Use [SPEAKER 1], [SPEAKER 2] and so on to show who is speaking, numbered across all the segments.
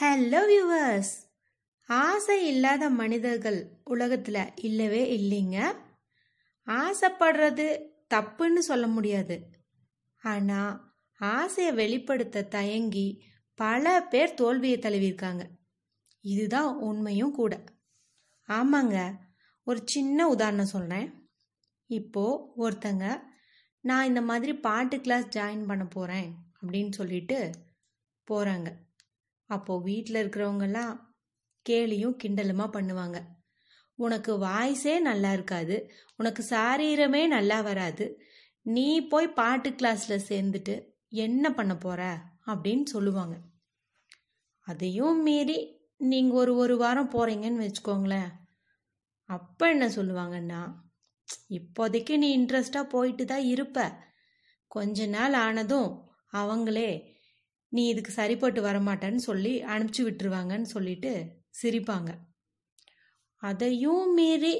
[SPEAKER 1] hello viewers ஆசை இல்லாத மனிதர்கள் உலகத்தில் இல்லவே இல்லைங்க ஆசைப்படுறது தப்புன்னு சொல்ல முடியாது ஆனால் ஆசையை வெளிப்படுத்த தயங்கி பல பேர் தோல்வியை தழுவியிருக்காங்க இதுதான் உண்மையும் கூட ஆமாங்க ஒரு சின்ன உதாரணம் சொல்கிறேன் இப்போது ஒருத்தங்க நான் இந்த மாதிரி பாட்டு கிளாஸ் ஜாயின் பண்ண போகிறேன் அப்படின்னு சொல்லிட்டு போகிறாங்க அப்போது வீட்டில் இருக்கிறவங்கெல்லாம் கேலியும் கிண்டலுமா பண்ணுவாங்க உனக்கு வாய்ஸே நல்லா இருக்காது உனக்கு சாரீரமே நல்லா வராது நீ போய் பாட்டு கிளாஸில் சேர்ந்துட்டு என்ன பண்ண போற அப்படின்னு சொல்லுவாங்க அதையும் மீறி நீங்கள் ஒரு ஒரு வாரம் போகிறீங்கன்னு வச்சுக்கோங்களேன் அப்போ என்ன சொல்லுவாங்கன்னா இப்போதைக்கு நீ இன்ட்ரெஸ்டா போயிட்டு தான் இருப்ப கொஞ்ச நாள் ஆனதும் அவங்களே நீ இதுக்கு சரிப்பட்டு வரமாட்டேன்னு சொல்லி அனுப்பிச்சி விட்டுருவாங்கன்னு சொல்லிட்டு சிரிப்பாங்க அதையும் மீறி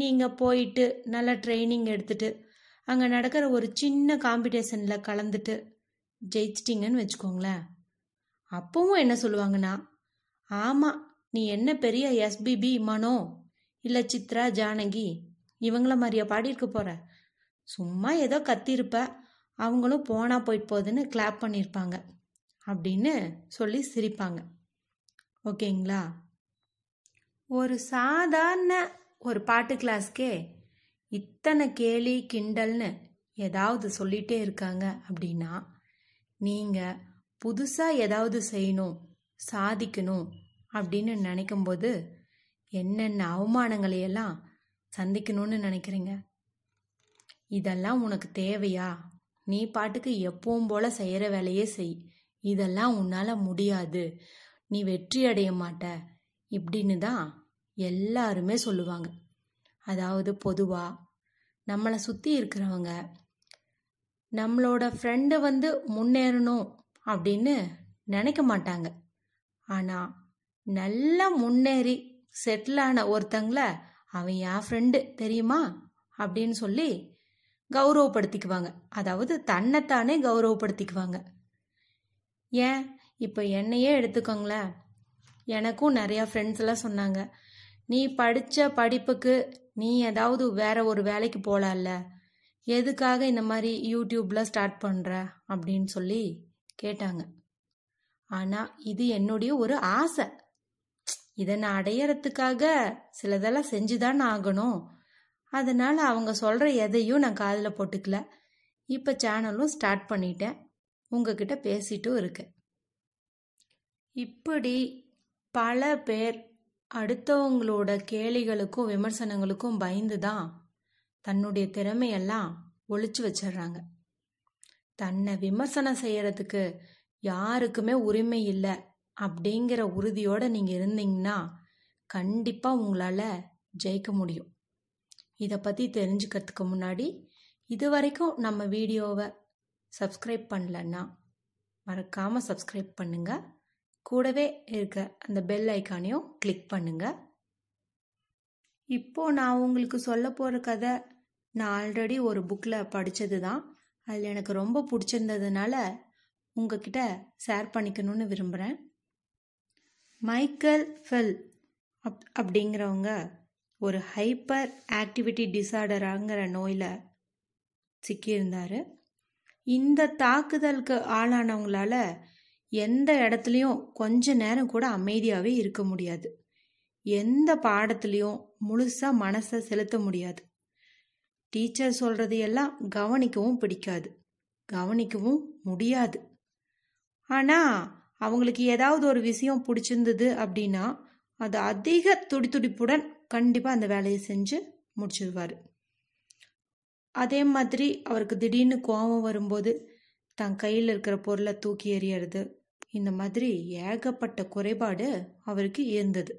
[SPEAKER 1] நீங்கள் போயிட்டு நல்லா ட்ரைனிங் எடுத்துட்டு அங்கே நடக்கிற ஒரு சின்ன காம்படிஷனில் கலந்துட்டு ஜெயிச்சிட்டிங்கன்னு வச்சுக்கோங்களேன் அப்பவும் என்ன சொல்லுவாங்கன்னா ஆமாம் நீ என்ன பெரிய எஸ்பிபி மனோ இல்லை சித்ரா ஜானகி இவங்கள மாதிரியா பாடியிருக்க போகிற சும்மா ஏதோ கத்திருப்ப அவங்களும் போனால் போயிட்டு போகுதுன்னு கிளாப் பண்ணியிருப்பாங்க அப்படின்னு சொல்லி சிரிப்பாங்க ஓகேங்களா ஒரு சாதாரண ஒரு பாட்டு கிளாஸ்க்கே இத்தனை கேலி கிண்டல்னு ஏதாவது சொல்லிகிட்டே இருக்காங்க அப்படின்னா நீங்கள் புதுசாக ஏதாவது செய்யணும் சாதிக்கணும் அப்படின்னு நினைக்கும்போது என்னென்ன அவமானங்களையெல்லாம் சந்திக்கணும்னு நினைக்கிறீங்க இதெல்லாம் உனக்கு தேவையா நீ பாட்டுக்கு எப்பவும் போல செய்கிற வேலையே செய் இதெல்லாம் உன்னால முடியாது நீ வெற்றி அடைய மாட்ட இப்படின்னு தான் எல்லாருமே சொல்லுவாங்க அதாவது பொதுவாக நம்மளை சுற்றி இருக்கிறவங்க நம்மளோட ஃப்ரெண்டை வந்து முன்னேறணும் அப்படின்னு நினைக்க மாட்டாங்க ஆனால் நல்லா முன்னேறி செட்டில் ஆன அவன் யா ஃப்ரெண்டு தெரியுமா அப்படின்னு சொல்லி கௌரவப்படுத்திக்குவாங்க அதாவது தன்னைத்தானே கௌரவப்படுத்திக்குவாங்க ஏன் இப்போ என்னையே எடுத்துக்கோங்களேன் எனக்கும் நிறையா ஃப்ரெண்ட்ஸ்லாம் சொன்னாங்க நீ படித்த படிப்புக்கு நீ ஏதாவது வேற ஒரு வேலைக்கு போகலாம்ல எதுக்காக இந்த மாதிரி யூடியூப்பில் ஸ்டார்ட் பண்ணுற அப்படின்னு சொல்லி கேட்டாங்க ஆனால் இது என்னுடைய ஒரு ஆசை இதை நான் அடையறதுக்காக சிலதெல்லாம் செஞ்சுதான் ஆகணும் அதனால் அவங்க சொல்கிற எதையும் நான் காதில் போட்டுக்கல இப்போ சேனலும் ஸ்டார்ட் பண்ணிட்டேன் உங்ககிட்ட பேசிட்டும் இருக்கேன் இப்படி பல பேர் அடுத்தவங்களோட கேளிகளுக்கும் விமர்சனங்களுக்கும் பயந்து தான் தன்னுடைய திறமையெல்லாம் ஒழிச்சு வச்சிடுறாங்க தன்னை விமர்சனம் செய்யறதுக்கு யாருக்குமே உரிமை இல்லை அப்படிங்கிற உறுதியோட நீங்க இருந்தீங்கன்னா கண்டிப்பா உங்களால ஜெயிக்க முடியும் இதை பத்தி தெரிஞ்சுக்கிறதுக்கு முன்னாடி இது வரைக்கும் நம்ம வீடியோவை சப்ஸ்கிரைப் பண்ணலன்னா மறக்காமல் சப்ஸ்கிரைப் பண்ணுங்கள் கூடவே இருக்க அந்த பெல் ஐக்கானையும் கிளிக் பண்ணுங்கள் இப்போது நான் உங்களுக்கு சொல்ல போகிற கதை நான் ஆல்ரெடி ஒரு புக்கில் படித்தது தான் அதில் எனக்கு ரொம்ப பிடிச்சிருந்ததுனால உங்ககிட்ட ஷேர் பண்ணிக்கணும்னு விரும்புகிறேன் மைக்கேல் ஃபெல் அப் அப்படிங்கிறவங்க ஒரு ஹைப்பர் ஆக்டிவிட்டி டிசார்டராங்கிற நோயில் சிக்கியிருந்தார் இந்த தாக்குதலுக்கு ஆளானவங்களால எந்த இடத்துலையும் கொஞ்ச நேரம் கூட அமைதியாகவே இருக்க முடியாது எந்த பாடத்துலையும் முழுசாக மனசை செலுத்த முடியாது டீச்சர் சொல்கிறது எல்லாம் கவனிக்கவும் பிடிக்காது கவனிக்கவும் முடியாது ஆனால் அவங்களுக்கு ஏதாவது ஒரு விஷயம் பிடிச்சிருந்தது அப்படின்னா அது அதிக துடி துடிப்புடன் கண்டிப்பாக அந்த வேலையை செஞ்சு முடிச்சிடுவார் அதே மாதிரி அவருக்கு திடீர்னு கோபம் வரும்போது தன் கையில் இருக்கிற பொருளை தூக்கி எறியறது இந்த மாதிரி ஏகப்பட்ட குறைபாடு அவருக்கு இருந்தது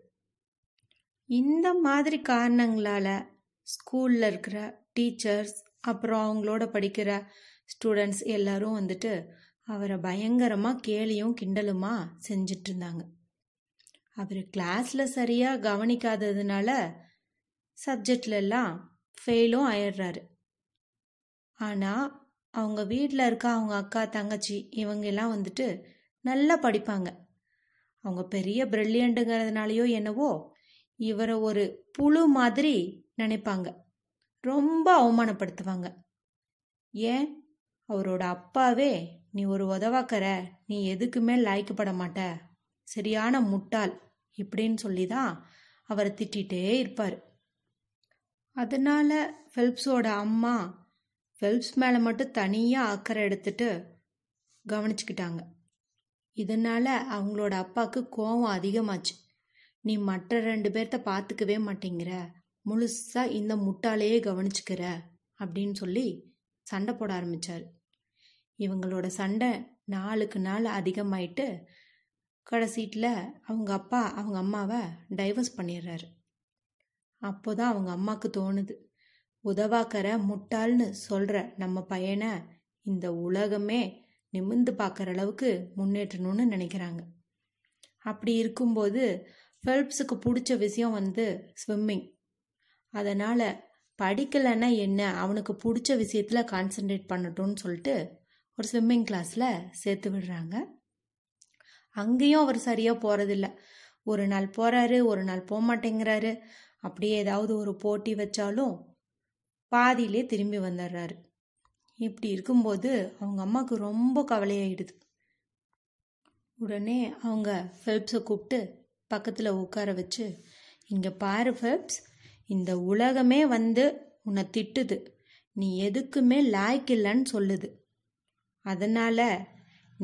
[SPEAKER 1] இந்த மாதிரி காரணங்களால் ஸ்கூலில் இருக்கிற டீச்சர்ஸ் அப்புறம் அவங்களோட படிக்கிற ஸ்டூடெண்ட்ஸ் எல்லாரும் வந்துட்டு அவரை பயங்கரமாக கேலியும் கிண்டலுமா செஞ்சிட்டு இருந்தாங்க அவர் கிளாஸில் சரியாக கவனிக்காததுனால சப்ஜெக்ட்லெல்லாம் ஃபெயிலும் ஆயிடுறாரு ஆனால் அவங்க வீட்டில் இருக்க அவங்க அக்கா தங்கச்சி இவங்கெல்லாம் வந்துட்டு நல்லா படிப்பாங்க அவங்க பெரிய பிரில்லியண்ட்டுங்கிறதுனாலையோ என்னவோ இவரை ஒரு புழு மாதிரி நினைப்பாங்க ரொம்ப அவமானப்படுத்துவாங்க ஏன் அவரோட அப்பாவே நீ ஒரு உதவாக்கற நீ எதுக்குமே லாய்க்கப்பட மாட்ட சரியான முட்டாள் இப்படின்னு சொல்லி தான் அவரை திட்டிகிட்டே இருப்பார் அதனால ஃபெல்ப்ஸோட அம்மா ஃபெல்ப்ஸ் மேலே மட்டும் தனியாக அக்கறை எடுத்துட்டு கவனிச்சுக்கிட்டாங்க இதனால் அவங்களோட அப்பாவுக்கு கோவம் அதிகமாச்சு நீ மற்ற ரெண்டு பேர்த்த பார்த்துக்கவே மாட்டேங்கிற முழுசாக இந்த முட்டாளையே கவனிச்சுக்கிற அப்படின்னு சொல்லி சண்டை போட ஆரம்பித்தார் இவங்களோட சண்டை நாளுக்கு நாள் அதிகமாயிட்டு கடைசீட்டில் அவங்க அப்பா அவங்க அம்மாவை டைவர்ஸ் பண்ணிடுறாரு அப்போதான் அவங்க அம்மாவுக்கு தோணுது உதவாக்கற முட்டாள்னு சொல்கிற நம்ம பையனை இந்த உலகமே நிமிந்து பார்க்குற அளவுக்கு முன்னேற்றணும்னு நினைக்கிறாங்க அப்படி இருக்கும்போது ஃபெல்ப்ஸுக்கு பிடிச்ச விஷயம் வந்து ஸ்விம்மிங் அதனால் படிக்கலைன்னா என்ன அவனுக்கு பிடிச்ச விஷயத்தில் கான்சென்ட்ரேட் பண்ணட்டும்னு சொல்லிட்டு ஒரு ஸ்விம்மிங் கிளாஸில் சேர்த்து விடுறாங்க அங்கேயும் அவர் சரியாக போகிறதில்ல ஒரு நாள் போகிறாரு ஒரு நாள் போக மாட்டேங்கிறாரு அப்படியே ஏதாவது ஒரு போட்டி வச்சாலும் பாதியிலே திரும்பி வந்துடுறாரு இப்படி இருக்கும்போது அவங்க அம்மாவுக்கு ரொம்ப கவலையாயிடுது உடனே அவங்க ஃபெல்ப்ஸை கூப்பிட்டு பக்கத்தில் உட்கார வச்சு இங்கே பாரு ஃபெல்ப்ஸ் இந்த உலகமே வந்து உன்னை திட்டுது நீ எதுக்குமே லாய்க்கு இல்லைன்னு சொல்லுது அதனால்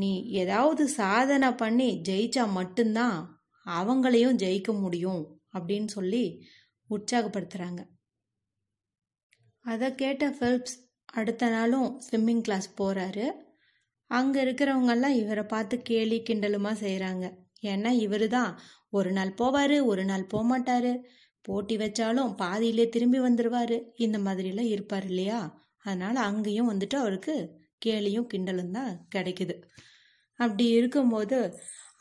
[SPEAKER 1] நீ ஏதாவது சாதனை பண்ணி ஜெயிச்சா மட்டும்தான் அவங்களையும் ஜெயிக்க முடியும் அப்படின்னு சொல்லி உற்சாகப்படுத்துகிறாங்க அதை கேட்ட ஃபெல்ப்ஸ் அடுத்த நாளும் ஸ்விம்மிங் கிளாஸ் போகிறாரு அங்கே இருக்கிறவங்கெல்லாம் இவரை பார்த்து கேலி கிண்டலுமாக செய்கிறாங்க ஏன்னா இவர் தான் ஒரு நாள் போவார் ஒரு நாள் போகமாட்டார் போட்டி வச்சாலும் பாதியிலே திரும்பி வந்துடுவார் இந்த மாதிரிலாம் இருப்பார் இல்லையா அதனால் அங்கேயும் வந்துட்டு அவருக்கு கேலியும் கிண்டலும் தான் கிடைக்குது அப்படி இருக்கும்போது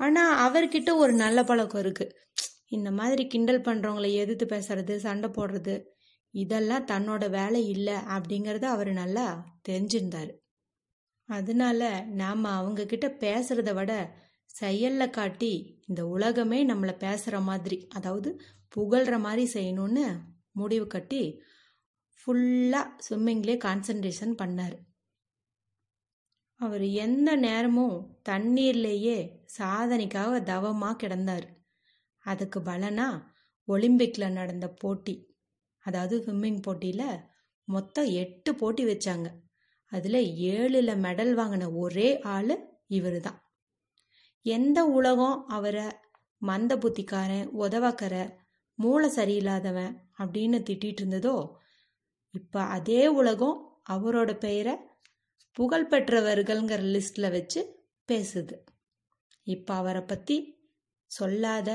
[SPEAKER 1] ஆனால் அவர்கிட்ட ஒரு நல்ல பழக்கம் இருக்குது இந்த மாதிரி கிண்டல் பண்ணுறவங்கள எதிர்த்து பேசுறது சண்டை போடுறது இதெல்லாம் தன்னோட வேலை இல்லை அப்படிங்கிறத அவர் நல்லா தெரிஞ்சிருந்தார் அதனால நாம் அவங்கக்கிட்ட பேசுகிறத விட செயலில் காட்டி இந்த உலகமே நம்மளை பேசுகிற மாதிரி அதாவது புகழ்கிற மாதிரி செய்யணும்னு முடிவு கட்டி ஃபுல்லாக ஸ்விம்மிங்லேயே கான்சன்ட்ரேஷன் பண்ணார் அவர் எந்த நேரமும் தண்ணீர்லேயே சாதனைக்காக தவமாக கிடந்தார் அதுக்கு பலனா ஒலிம்பிக்கில் நடந்த போட்டி அதாவது ஸ்விம்மிங் போட்டியில் மொத்தம் எட்டு போட்டி வச்சாங்க அதில் ஏழில் மெடல் வாங்கின ஒரே ஆள் இவர் தான் எந்த உலகம் அவரை மந்த புத்திக்காரன் உதவாக்கற மூளை சரியில்லாதவன் அப்படின்னு திட்டிகிட்டு இருந்ததோ இப்போ அதே உலகம் அவரோட பெயரை புகழ்பெற்றவர்கள்ங்கிற லிஸ்டில் வச்சு பேசுது இப்போ அவரை பற்றி சொல்லாத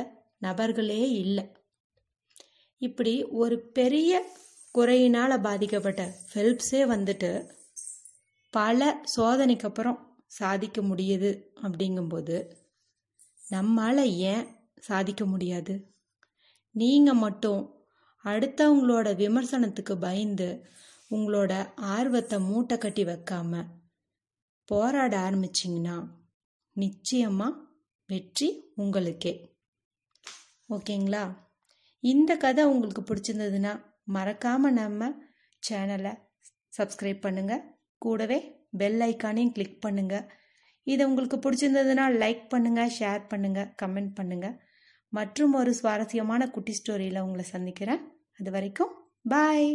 [SPEAKER 1] நபர்களே இல்லை இப்படி ஒரு பெரிய குறையினால் பாதிக்கப்பட்ட ஃபெல்ப்ஸே வந்துட்டு பல சோதனைக்கு அப்புறம் சாதிக்க முடியுது அப்படிங்கும்போது நம்மால் ஏன் சாதிக்க முடியாது நீங்கள் மட்டும் அடுத்தவங்களோட விமர்சனத்துக்கு பயந்து உங்களோட ஆர்வத்தை மூட்டை கட்டி வைக்காம போராட ஆரம்பிச்சிங்கன்னா நிச்சயமாக வெற்றி உங்களுக்கே ஓகேங்களா இந்த கதை உங்களுக்கு பிடிச்சிருந்ததுன்னா மறக்காமல் நம்ம சேனலை சப்ஸ்கிரைப் பண்ணுங்கள் கூடவே பெல் ஐக்கானையும் கிளிக் பண்ணுங்கள் இது உங்களுக்கு பிடிச்சிருந்ததுன்னா லைக் பண்ணுங்கள் ஷேர் பண்ணுங்கள் கமெண்ட் பண்ணுங்கள் மற்றும் ஒரு சுவாரஸ்யமான குட்டி ஸ்டோரியில் உங்களை சந்திக்கிறேன் அது வரைக்கும் பாய்